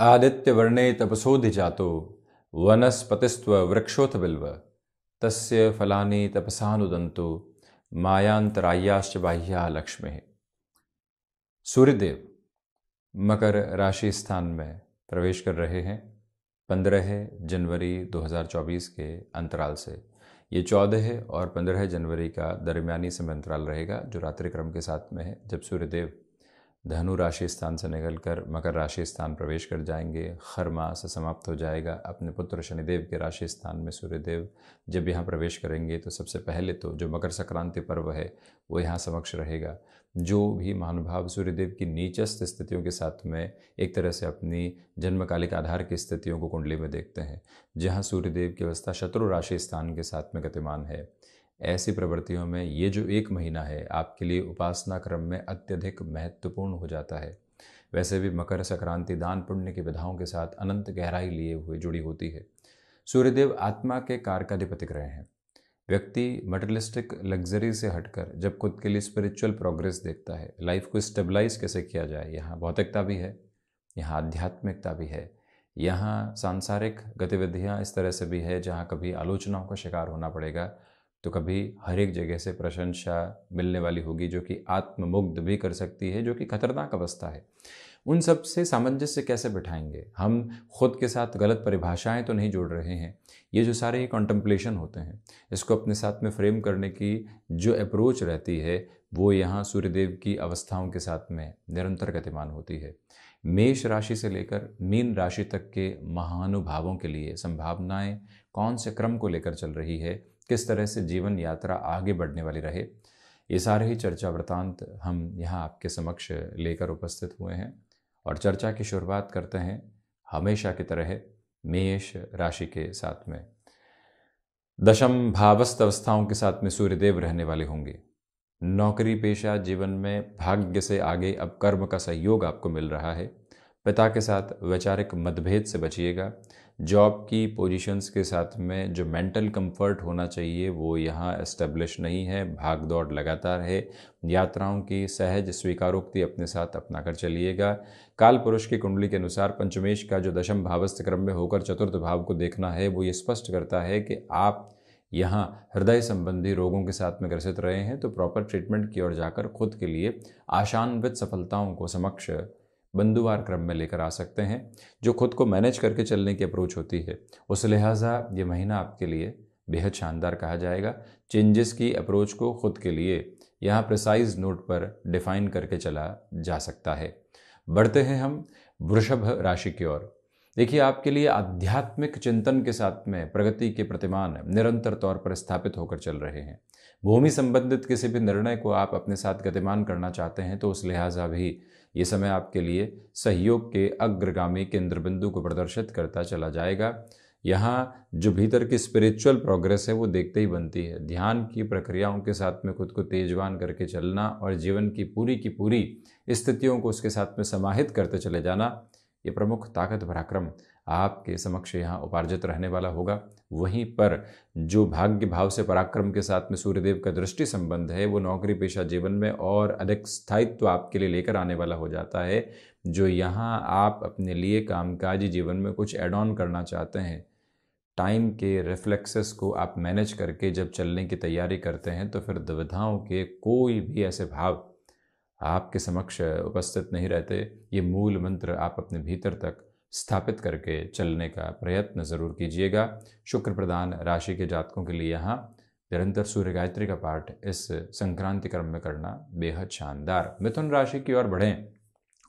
आदित्य वर्णे तपसोधि जातो वनस्पतिस्व वृक्षोथ बिल्व तस्य फलाने तपसानुदंतो मायांतराय्याश्च बाह्या लक्ष्मी सूर्यदेव मकर राशि स्थान में प्रवेश कर रहे हैं पंद्रह जनवरी 2024 के अंतराल से ये चौदह और पंद्रह जनवरी का दरमियानी समय अंतराल रहेगा जो रात्रि क्रम के साथ में है जब सूर्यदेव धनु राशि स्थान से निकलकर मकर राशि स्थान प्रवेश कर जाएंगे खर मास समाप्त हो जाएगा अपने पुत्र शनिदेव के राशि स्थान में सूर्यदेव जब यहाँ प्रवेश करेंगे तो सबसे पहले तो जो मकर संक्रांति पर्व है वो यहाँ समक्ष रहेगा जो भी महानुभाव सूर्यदेव की नीचस्त स्थितियों के साथ में एक तरह से अपनी जन्मकालिक आधार की स्थितियों को कुंडली में देखते हैं जहाँ सूर्यदेव की अवस्था शत्रु राशि स्थान के साथ में गतिमान है ऐसी प्रवृत्तियों में ये जो एक महीना है आपके लिए उपासना क्रम में अत्यधिक महत्वपूर्ण हो जाता है वैसे भी मकर संक्रांति दान पुण्य की विधाओं के साथ अनंत गहराई लिए हुए जुड़ी होती है सूर्यदेव आत्मा के कारकाधिपति ग्रह हैं व्यक्ति मटरलिस्टिक लग्जरी से हटकर जब खुद के लिए स्पिरिचुअल प्रोग्रेस देखता है लाइफ को स्टेबलाइज कैसे किया जाए यहाँ भौतिकता भी है यहाँ आध्यात्मिकता भी है यहाँ सांसारिक गतिविधियाँ इस तरह से भी है जहाँ कभी आलोचनाओं का शिकार होना पड़ेगा तो कभी हर एक जगह से प्रशंसा मिलने वाली होगी जो कि आत्ममुग्ध भी कर सकती है जो कि खतरनाक अवस्था है उन सब से सामंजस्य कैसे बिठाएंगे हम खुद के साथ गलत परिभाषाएं तो नहीं जोड़ रहे हैं ये जो सारे ये कॉन्टम्पलेशन होते हैं इसको अपने साथ में फ्रेम करने की जो अप्रोच रहती है वो यहाँ सूर्यदेव की अवस्थाओं के साथ में निरंतर गतिमान होती है मेष राशि से लेकर मीन राशि तक के महानुभावों के लिए संभावनाएं कौन से क्रम को लेकर चल रही है किस तरह से जीवन यात्रा आगे बढ़ने वाली रहे ये सारे ही चर्चा वृतांत हम यहाँ आपके समक्ष लेकर उपस्थित हुए हैं और चर्चा की शुरुआत करते हैं हमेशा की तरह मेष राशि के साथ में दशम भावस्त अवस्थाओं के साथ में सूर्यदेव रहने वाले होंगे नौकरी पेशा जीवन में भाग्य से आगे अब कर्म का सहयोग आपको मिल रहा है पिता के साथ वैचारिक मतभेद से बचिएगा जॉब की पोजीशंस के साथ में जो मेंटल कंफर्ट होना चाहिए वो यहाँ एस्टेब्लिश नहीं है भाग दौड़ लगातार है यात्राओं की सहज स्वीकारोक्ति अपने साथ अपना कर चलिएगा काल पुरुष की कुंडली के अनुसार पंचमेश का जो दशम भावस्थ क्रम में होकर चतुर्थ भाव को देखना है वो ये स्पष्ट करता है कि आप यहाँ हृदय संबंधी रोगों के साथ में ग्रसित रहे हैं तो प्रॉपर ट्रीटमेंट की ओर जाकर खुद के लिए आशान्वित सफलताओं को समक्ष बंदुवार क्रम में लेकर आ सकते हैं जो खुद को मैनेज करके चलने की अप्रोच होती है उस लिहाजा ये महीना आपके लिए बेहद शानदार कहा जाएगा चेंजेस की अप्रोच को खुद के लिए यहाँ प्रिसाइज नोट पर डिफाइन करके चला जा सकता है बढ़ते हैं हम वृषभ राशि की ओर देखिए आपके लिए आध्यात्मिक चिंतन के साथ में प्रगति के प्रतिमान निरंतर तौर पर स्थापित होकर चल रहे हैं भूमि संबंधित किसी भी निर्णय को आप अपने साथ गतिमान करना चाहते हैं तो उस लिहाजा भी ये समय आपके लिए सहयोग के अग्रगामी केंद्र बिंदु को प्रदर्शित करता चला जाएगा यहाँ जो भीतर की स्पिरिचुअल प्रोग्रेस है वो देखते ही बनती है ध्यान की प्रक्रियाओं के साथ में खुद को तेजवान करके चलना और जीवन की पूरी की पूरी स्थितियों को उसके साथ में समाहित करते चले जाना ये प्रमुख ताकत पराक्रम आपके समक्ष यहाँ उपार्जित रहने वाला होगा वहीं पर जो भाग्य भाव से पराक्रम के साथ में सूर्यदेव का दृष्टि संबंध है वो नौकरी पेशा जीवन में और अधिक स्थायित्व तो आपके लिए लेकर आने वाला हो जाता है जो यहाँ आप अपने लिए कामकाजी जीवन में कुछ एड ऑन करना चाहते हैं टाइम के रिफ्लेक्सेस को आप मैनेज करके जब चलने की तैयारी करते हैं तो फिर दुविधाओं के कोई भी ऐसे भाव आपके समक्ष उपस्थित नहीं रहते ये मूल मंत्र आप अपने भीतर तक स्थापित करके चलने का प्रयत्न ज़रूर कीजिएगा शुक्र प्रदान राशि के जातकों के लिए यहाँ निरंतर सूर्य गायत्री का पाठ इस संक्रांति क्रम में करना बेहद शानदार मिथुन राशि की ओर बढ़ें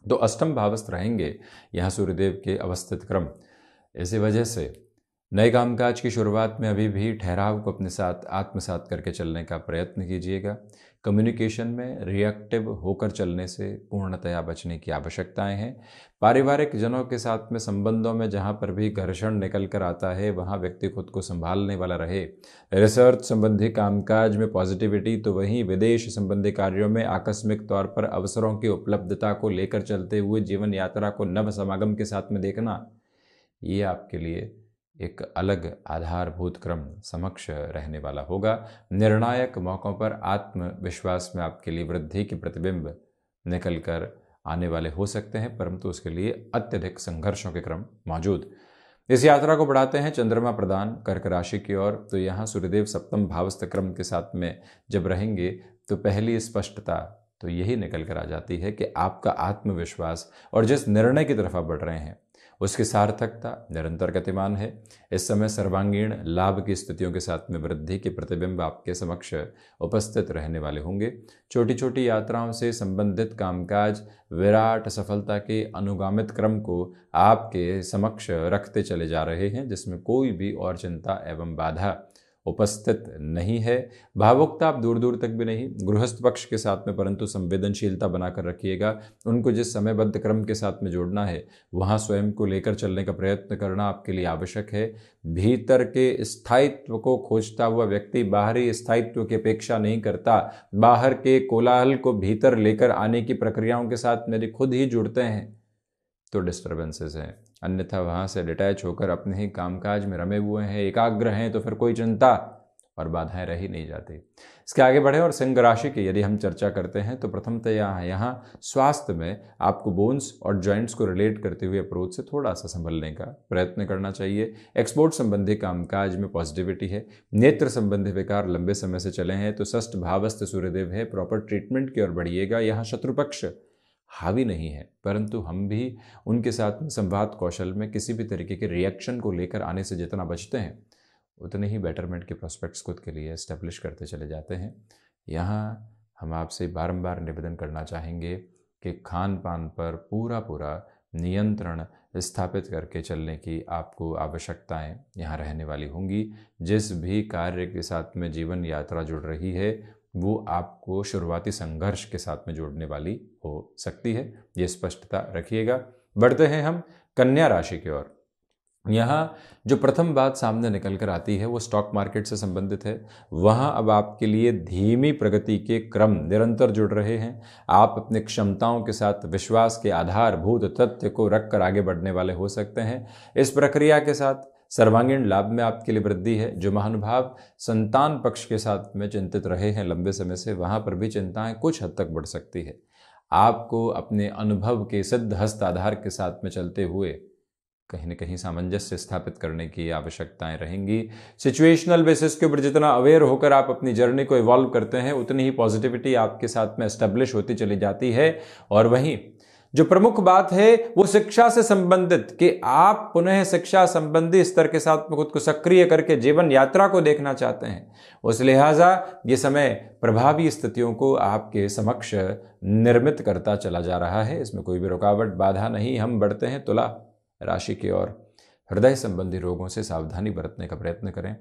तो अष्टम भावस्थ रहेंगे यहाँ सूर्यदेव के अवस्थित क्रम इसी वजह से नए कामकाज की शुरुआत में अभी भी ठहराव को अपने साथ आत्मसात करके चलने का प्रयत्न कीजिएगा कम्युनिकेशन में रिएक्टिव होकर चलने से पूर्णतया बचने की आवश्यकताएं हैं पारिवारिक जनों के साथ में संबंधों में जहां पर भी घर्षण निकल कर आता है वहां व्यक्ति खुद को संभालने वाला रहे रिसर्च संबंधी कामकाज में पॉजिटिविटी तो वहीं विदेश संबंधी कार्यों में आकस्मिक तौर पर अवसरों की उपलब्धता को लेकर चलते हुए जीवन यात्रा को नव समागम के साथ में देखना ये आपके लिए एक अलग आधारभूत क्रम समक्ष रहने वाला होगा निर्णायक मौक़ों पर आत्मविश्वास में आपके लिए वृद्धि के प्रतिबिंब निकल कर आने वाले हो सकते हैं परंतु उसके लिए अत्यधिक संघर्षों के क्रम मौजूद इस यात्रा को बढ़ाते हैं चंद्रमा प्रदान कर्क राशि की ओर तो यहाँ सूर्यदेव सप्तम भावस्थ क्रम के साथ में जब रहेंगे तो पहली स्पष्टता तो यही निकल कर आ जाती है कि आपका आत्मविश्वास और जिस निर्णय की तरफ आप बढ़ रहे हैं उसकी सार्थकता निरंतर गतिमान है इस समय सर्वांगीण लाभ की स्थितियों के साथ में वृद्धि के प्रतिबिंब आपके समक्ष उपस्थित रहने वाले होंगे छोटी छोटी यात्राओं से संबंधित कामकाज विराट सफलता के अनुगामित क्रम को आपके समक्ष रखते चले जा रहे हैं जिसमें कोई भी और चिंता एवं बाधा उपस्थित नहीं है भावुकता आप दूर दूर तक भी नहीं गृहस्थ पक्ष के साथ में परंतु संवेदनशीलता बनाकर रखिएगा उनको जिस समयबद्ध क्रम के साथ में जोड़ना है वहाँ स्वयं को लेकर चलने का प्रयत्न करना आपके लिए आवश्यक है भीतर के स्थायित्व को खोजता हुआ व्यक्ति बाहरी स्थायित्व की अपेक्षा नहीं करता बाहर के कोलाहल को भीतर लेकर आने की प्रक्रियाओं के साथ मेरे खुद ही जुड़ते हैं तो डिस्टर्बेंसेस हैं अन्यथा वहाँ से डिटैच होकर अपने ही कामकाज में रमे हुए हैं एकाग्र हैं तो फिर कोई चिंता और बाधाएं ही नहीं जाती इसके आगे बढ़े और सिंह राशि की यदि हम चर्चा करते हैं तो प्रथमतया यहाँ स्वास्थ्य में आपको बोन्स और जॉइंट्स को रिलेट करते हुए अप्रोच से थोड़ा सा संभलने का प्रयत्न करना चाहिए एक्सपोर्ट संबंधी कामकाज में पॉजिटिविटी है नेत्र संबंधी विकार लंबे समय से चले हैं तो सष्ट भावस्थ सूर्यदेव है प्रॉपर ट्रीटमेंट की ओर बढ़िएगा यहाँ शत्रुपक्ष हावी नहीं है परंतु हम भी उनके साथ में संवाद कौशल में किसी भी तरीके के रिएक्शन को लेकर आने से जितना बचते हैं उतने ही बेटरमेंट के प्रोस्पेक्ट्स खुद के लिए इस्टेब्लिश करते चले जाते हैं यहाँ हम आपसे बारंबार निवेदन करना चाहेंगे कि खान पान पर पूरा पूरा नियंत्रण स्थापित करके चलने की आपको आवश्यकताएं यहाँ रहने वाली होंगी जिस भी कार्य के साथ में जीवन यात्रा जुड़ रही है वो आपको शुरुआती संघर्ष के साथ में जोड़ने वाली हो सकती है ये स्पष्टता रखिएगा बढ़ते हैं हम कन्या राशि की ओर यहाँ जो प्रथम बात सामने निकल कर आती है वो स्टॉक मार्केट से संबंधित है वहाँ अब आपके लिए धीमी प्रगति के क्रम निरंतर जुड़ रहे हैं आप अपने क्षमताओं के साथ विश्वास के आधारभूत तथ्य को रखकर आगे बढ़ने वाले हो सकते हैं इस प्रक्रिया के साथ सर्वांगीण लाभ में आपके लिए वृद्धि है जो महानुभाव संतान पक्ष के साथ में चिंतित रहे हैं लंबे समय से वहाँ पर भी चिंताएं कुछ हद तक बढ़ सकती है आपको अपने अनुभव के सिद्ध हस्त आधार के साथ में चलते हुए कहीं ना कहीं सामंजस्य स्थापित करने की आवश्यकताएं रहेंगी सिचुएशनल बेसिस के ऊपर जितना अवेयर होकर आप अपनी जर्नी को इवॉल्व करते हैं उतनी ही पॉजिटिविटी आपके साथ में एस्टेब्लिश होती चली जाती है और वहीं जो प्रमुख बात है वो शिक्षा से संबंधित कि आप पुनः शिक्षा संबंधी स्तर के साथ खुद को सक्रिय करके जीवन यात्रा को देखना चाहते हैं उस लिहाजा ये समय प्रभावी स्थितियों को आपके समक्ष निर्मित करता चला जा रहा है इसमें कोई भी रुकावट बाधा नहीं हम बढ़ते हैं तुला राशि की ओर हृदय संबंधी रोगों से सावधानी बरतने का प्रयत्न करें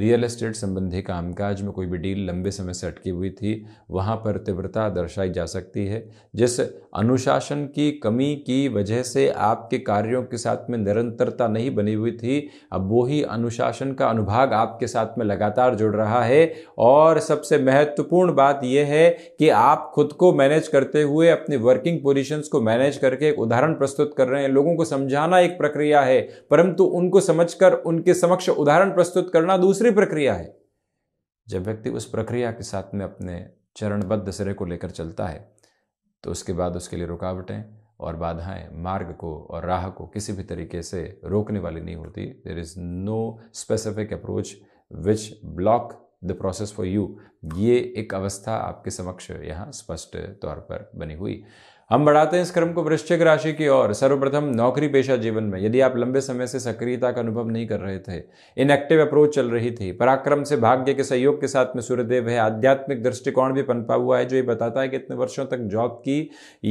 रियल एस्टेट संबंधी कामकाज में कोई भी डील लंबे समय से अटकी हुई थी वहाँ पर तीव्रता दर्शाई जा सकती है जिस अनुशासन की कमी की वजह से आपके कार्यों के साथ में निरंतरता नहीं बनी हुई थी अब वो ही अनुशासन का अनुभाग आपके साथ में लगातार जुड़ रहा है और सबसे महत्वपूर्ण बात यह है कि आप खुद को मैनेज करते हुए अपनी वर्किंग पोजिशन को मैनेज करके एक उदाहरण प्रस्तुत कर रहे हैं लोगों को समझाना एक प्रक्रिया है परंतु उनको समझकर उनके समक्ष उदाहरण प्रस्तुत करना दूसरी दूसरी प्रक्रिया है जब व्यक्ति उस प्रक्रिया के साथ में अपने चरणबद्ध सिरे को लेकर चलता है तो उसके बाद उसके लिए रुकावटें और बाधाएं मार्ग को और राह को किसी भी तरीके से रोकने वाली नहीं होती there is no specific approach which block the process for you ये एक अवस्था आपके समक्ष यहाँ स्पष्ट तौर पर बनी हुई हम बढ़ाते हैं इस क्रम को वृश्चिक राशि की ओर सर्वप्रथम नौकरी पेशा जीवन में यदि आप लंबे समय से सक्रियता का अनुभव नहीं कर रहे थे इनएक्टिव अप्रोच चल रही थी पराक्रम से भाग्य के सहयोग के साथ में सूर्यदेव है आध्यात्मिक दृष्टिकोण भी पनपा हुआ है जो ये बताता है कि इतने वर्षों तक जॉब की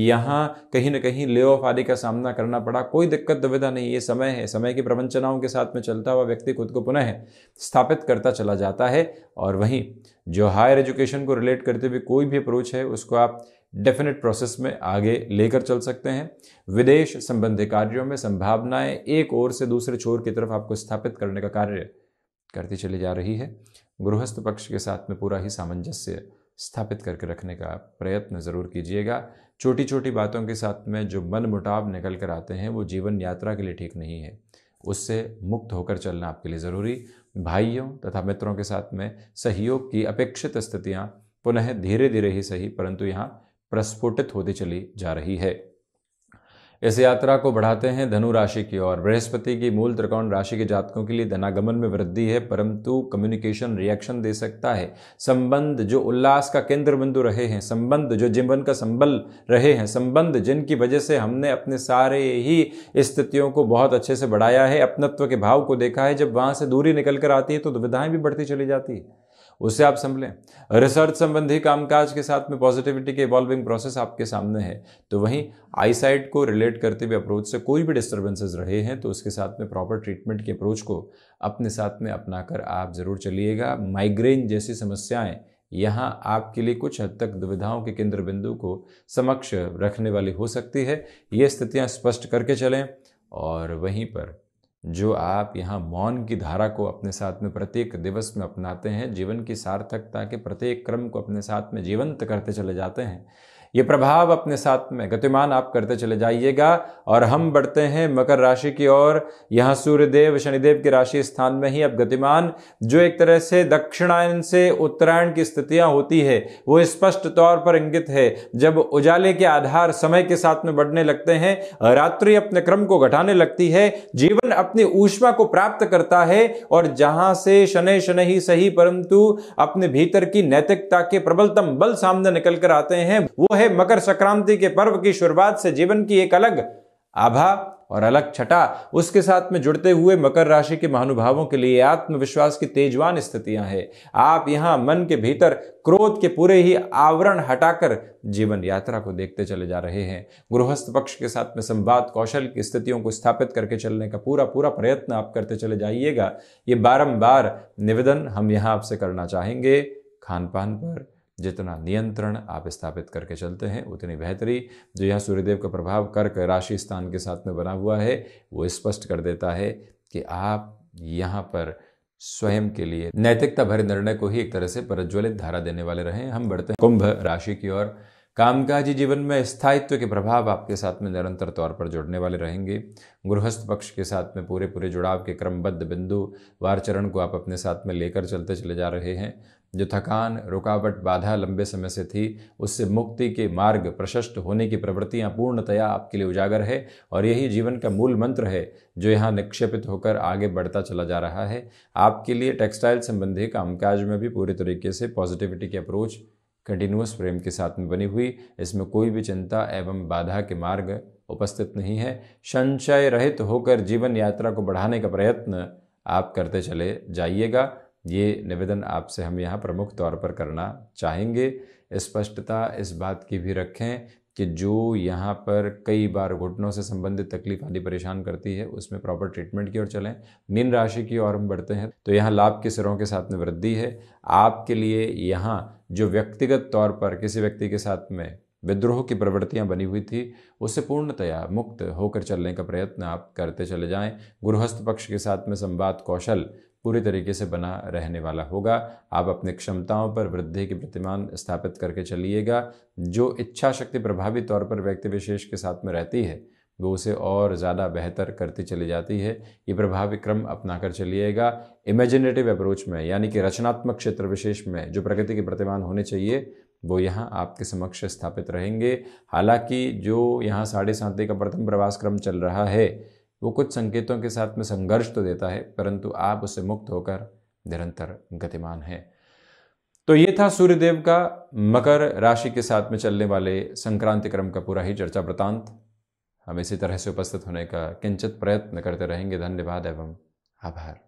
यहाँ कहीं ना कहीं ले ऑफ आदि का सामना करना पड़ा कोई दिक्कत दुविधा नहीं ये समय है समय की प्रवंचनाओं के साथ में चलता हुआ व्यक्ति खुद को पुनः स्थापित करता चला जाता है और वहीं जो हायर एजुकेशन को रिलेट करते हुए कोई भी अप्रोच है उसको आप डेफिनेट प्रोसेस में आगे लेकर चल सकते हैं विदेश संबंधी कार्यों में संभावनाएं एक ओर से दूसरे छोर की तरफ आपको स्थापित करने का कार्य करती चली जा रही है गृहस्थ पक्ष के साथ में पूरा ही सामंजस्य स्थापित करके रखने का प्रयत्न ज़रूर कीजिएगा छोटी छोटी बातों के साथ में जो मन मुटाव निकल कर आते हैं वो जीवन यात्रा के लिए ठीक नहीं है उससे मुक्त होकर चलना आपके लिए ज़रूरी भाइयों तथा मित्रों के साथ में सहयोग की अपेक्षित स्थितियाँ पुनः धीरे धीरे ही सही परंतु यहाँ प्रस्फुटित होती चली जा रही है इस यात्रा को बढ़ाते हैं धनु राशि की ओर बृहस्पति की मूल त्रिकोण राशि के जातकों के लिए धनागमन में वृद्धि है परंतु कम्युनिकेशन रिएक्शन दे सकता है संबंध जो उल्लास का केंद्र बिंदु रहे हैं संबंध जो जीवन का संबल रहे हैं संबंध जिनकी वजह से हमने अपने सारे ही स्थितियों को बहुत अच्छे से बढ़ाया है अपनत्व के भाव को देखा है जब वहाँ से दूरी निकल कर आती है तो दुविधाएँ भी बढ़ती चली जाती है उससे आप संभलें रिसर्च संबंधी कामकाज के साथ में पॉजिटिविटी के इवॉल्विंग प्रोसेस आपके सामने है तो वहीं आईसाइट को रिलेट करते हुए अप्रोच से कोई भी डिस्टर्बेंसेज रहे हैं तो उसके साथ में प्रॉपर ट्रीटमेंट के अप्रोच को अपने साथ में अपनाकर आप ज़रूर चलिएगा माइग्रेन जैसी समस्याएं यहाँ आपके लिए कुछ हद तक दुविधाओं के केंद्र बिंदु को समक्ष रखने वाली हो सकती है ये स्थितियाँ स्पष्ट करके चलें और वहीं पर जो आप यहाँ मौन की धारा को अपने साथ में प्रत्येक दिवस में अपनाते हैं जीवन की सार्थकता के प्रत्येक क्रम को अपने साथ में जीवंत करते चले जाते हैं ये प्रभाव अपने साथ में गतिमान आप करते चले जाइएगा और हम बढ़ते हैं मकर राशि की ओर यहाँ सूर्यदेव शनिदेव के राशि स्थान में ही अब गतिमान जो एक तरह से दक्षिणायन से उत्तरायण की स्थितियां होती है वो स्पष्ट तौर पर इंगित है जब उजाले के आधार समय के साथ में बढ़ने लगते हैं रात्रि अपने क्रम को घटाने लगती है जीवन अपनी ऊष्मा को प्राप्त करता है और जहां से शनि शनि ही सही परंतु अपने भीतर की नैतिकता के प्रबलतम बल सामने निकल कर आते हैं वो है रहे मकर संक्रांति के पर्व की शुरुआत से जीवन की एक अलग आभा और अलग छटा उसके साथ में जुड़ते हुए मकर राशि के महानुभावों के लिए आत्मविश्वास की तेजवान स्थितियां हैं आप यहां मन के भीतर क्रोध के पूरे ही आवरण हटाकर जीवन यात्रा को देखते चले जा रहे हैं गृहस्थ पक्ष के साथ में संवाद कौशल की स्थितियों को स्थापित करके चलने का पूरा पूरा प्रयत्न आप करते चले जाइएगा ये बारम्बार निवेदन हम यहाँ आपसे करना चाहेंगे खान पान पर जितना नियंत्रण आप स्थापित करके चलते हैं उतनी बेहतरी जो यहाँ सूर्यदेव का प्रभाव कर्क राशि स्थान के साथ में बना हुआ है वो स्पष्ट कर देता है कि आप यहाँ पर स्वयं के लिए नैतिकता भरे निर्णय को ही एक तरह से प्रज्वलित धारा देने वाले रहें हम बढ़ते हैं कुंभ राशि की ओर कामकाजी जीवन में स्थायित्व के प्रभाव आपके साथ में निरंतर तौर पर जुड़ने वाले रहेंगे गृहस्थ पक्ष के साथ में पूरे पूरे जुड़ाव के क्रमबद्ध बिंदु वार चरण को आप अपने साथ में लेकर चलते चले जा रहे हैं जो थकान रुकावट बाधा लंबे समय से थी उससे मुक्ति के मार्ग प्रशस्त होने की प्रवृत्तियाँ पूर्णतया आपके लिए उजागर है और यही जीवन का मूल मंत्र है जो यहाँ निक्षेपित होकर आगे बढ़ता चला जा रहा है आपके लिए टेक्सटाइल संबंधी कामकाज में भी पूरी तरीके से पॉजिटिविटी की अप्रोच कंटिन्यूस फ्रेम के साथ में बनी हुई इसमें कोई भी चिंता एवं बाधा के मार्ग उपस्थित नहीं है संशय रहित होकर जीवन यात्रा को बढ़ाने का प्रयत्न आप करते चले जाइएगा ये निवेदन आपसे हम यहाँ प्रमुख तौर पर करना चाहेंगे स्पष्टता इस, इस बात की भी रखें कि जो यहाँ पर कई बार घुटनों से संबंधित तकलीफ आदि परेशान करती है उसमें प्रॉपर ट्रीटमेंट की ओर चलें मीन राशि की ओर हम बढ़ते हैं तो यहाँ लाभ के सिरों के साथ में वृद्धि है आपके लिए यहाँ जो व्यक्तिगत तौर पर किसी व्यक्ति के साथ में विद्रोह की प्रवृत्तियाँ बनी हुई थी उससे पूर्णतया मुक्त होकर चलने का प्रयत्न आप करते चले जाएं गृहस्थ पक्ष के साथ में संवाद कौशल पूरे तरीके से बना रहने वाला होगा आप अपने क्षमताओं पर वृद्धि की प्रतिमान स्थापित करके चलिएगा जो इच्छा शक्ति प्रभावी तौर पर व्यक्ति विशेष के साथ में रहती है वो उसे और ज़्यादा बेहतर करती चली जाती है ये प्रभावी क्रम अपना कर चलिएगा इमेजिनेटिव अप्रोच में यानी कि रचनात्मक क्षेत्र विशेष में जो प्रगति के प्रतिमान होने चाहिए वो यहाँ आपके समक्ष स्थापित रहेंगे हालांकि जो यहाँ साढ़े सात का प्रथम प्रवास क्रम चल रहा है वो कुछ संकेतों के साथ में संघर्ष तो देता है परंतु आप उससे मुक्त होकर निरंतर गतिमान है तो ये था सूर्यदेव का मकर राशि के साथ में चलने वाले संक्रांति क्रम का पूरा ही चर्चा वृतांत हम इसी तरह से उपस्थित होने का किंचित प्रयत्न करते रहेंगे धन्यवाद एवं आभार